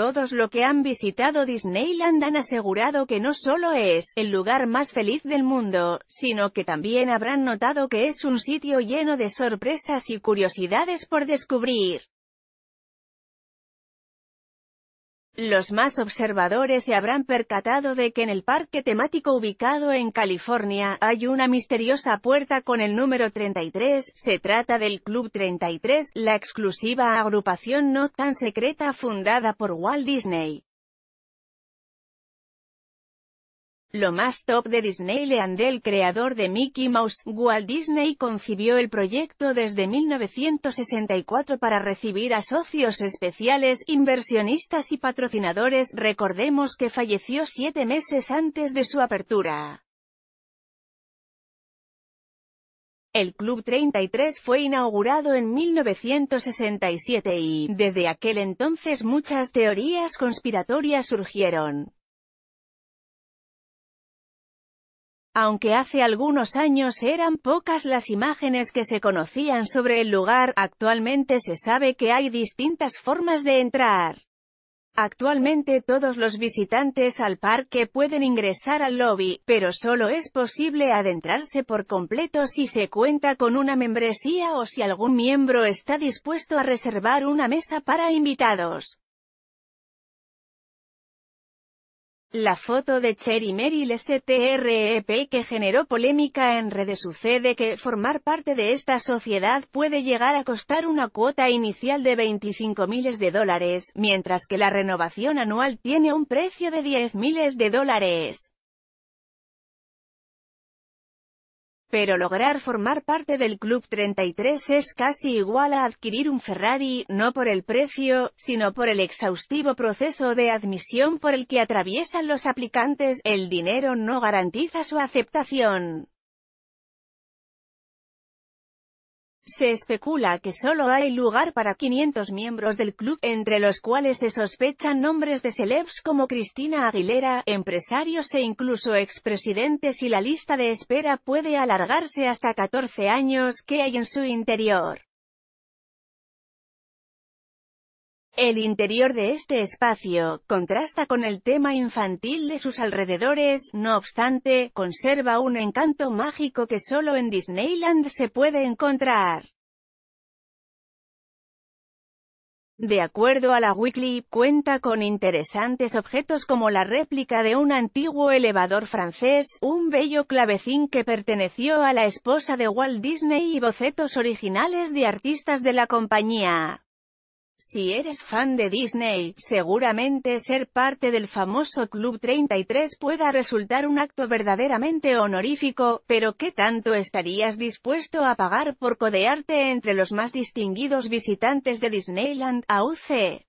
Todos los que han visitado Disneyland han asegurado que no solo es el lugar más feliz del mundo, sino que también habrán notado que es un sitio lleno de sorpresas y curiosidades por descubrir. Los más observadores se habrán percatado de que en el parque temático ubicado en California, hay una misteriosa puerta con el número 33, se trata del Club 33, la exclusiva agrupación no tan secreta fundada por Walt Disney. Lo más top de Disney El creador de Mickey Mouse, Walt Disney concibió el proyecto desde 1964 para recibir a socios especiales, inversionistas y patrocinadores, recordemos que falleció siete meses antes de su apertura. El Club 33 fue inaugurado en 1967 y, desde aquel entonces muchas teorías conspiratorias surgieron, Aunque hace algunos años eran pocas las imágenes que se conocían sobre el lugar, actualmente se sabe que hay distintas formas de entrar. Actualmente todos los visitantes al parque pueden ingresar al lobby, pero solo es posible adentrarse por completo si se cuenta con una membresía o si algún miembro está dispuesto a reservar una mesa para invitados. La foto de Cherry Merrill STREP que generó polémica en redes sucede que formar parte de esta sociedad puede llegar a costar una cuota inicial de 25 miles de dólares, mientras que la renovación anual tiene un precio de 10 miles de dólares. Pero lograr formar parte del Club 33 es casi igual a adquirir un Ferrari, no por el precio, sino por el exhaustivo proceso de admisión por el que atraviesan los aplicantes, el dinero no garantiza su aceptación. Se especula que solo hay lugar para 500 miembros del club, entre los cuales se sospechan nombres de celebs como Cristina Aguilera, empresarios e incluso expresidentes y la lista de espera puede alargarse hasta 14 años que hay en su interior. El interior de este espacio, contrasta con el tema infantil de sus alrededores, no obstante, conserva un encanto mágico que solo en Disneyland se puede encontrar. De acuerdo a la Weekly, cuenta con interesantes objetos como la réplica de un antiguo elevador francés, un bello clavecín que perteneció a la esposa de Walt Disney y bocetos originales de artistas de la compañía. Si eres fan de Disney, seguramente ser parte del famoso Club 33 pueda resultar un acto verdaderamente honorífico, pero ¿qué tanto estarías dispuesto a pagar por codearte entre los más distinguidos visitantes de Disneyland, AUC?